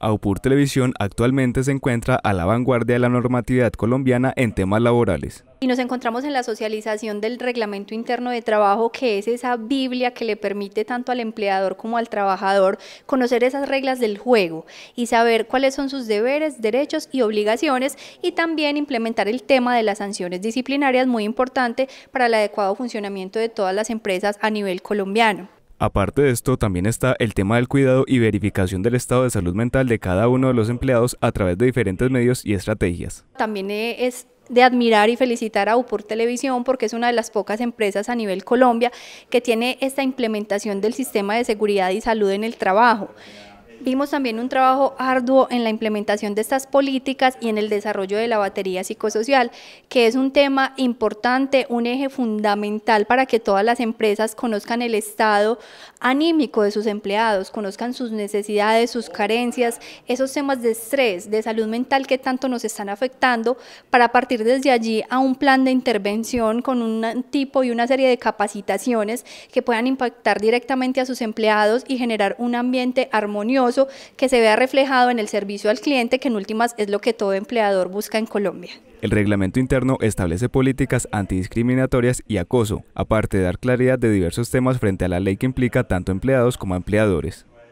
Aupur Televisión actualmente se encuentra a la vanguardia de la normatividad colombiana en temas laborales. Y nos encontramos en la socialización del reglamento interno de trabajo, que es esa Biblia que le permite tanto al empleador como al trabajador conocer esas reglas del juego y saber cuáles son sus deberes, derechos y obligaciones y también implementar el tema de las sanciones disciplinarias, muy importante para el adecuado funcionamiento de todas las empresas a nivel colombiano. Aparte de esto, también está el tema del cuidado y verificación del estado de salud mental de cada uno de los empleados a través de diferentes medios y estrategias. También eh, es de admirar y felicitar a UPOR Televisión porque es una de las pocas empresas a nivel Colombia que tiene esta implementación del sistema de seguridad y salud en el trabajo. Vimos también un trabajo arduo en la implementación de estas políticas y en el desarrollo de la batería psicosocial, que es un tema importante, un eje fundamental para que todas las empresas conozcan el estado anímico de sus empleados, conozcan sus necesidades, sus carencias, esos temas de estrés, de salud mental que tanto nos están afectando, para partir desde allí a un plan de intervención con un tipo y una serie de capacitaciones que puedan impactar directamente a sus empleados y generar un ambiente armonioso que se vea reflejado en el servicio al cliente, que en últimas es lo que todo empleador busca en Colombia. El reglamento interno establece políticas antidiscriminatorias y acoso, aparte de dar claridad de diversos temas frente a la ley que implica tanto empleados como empleadores.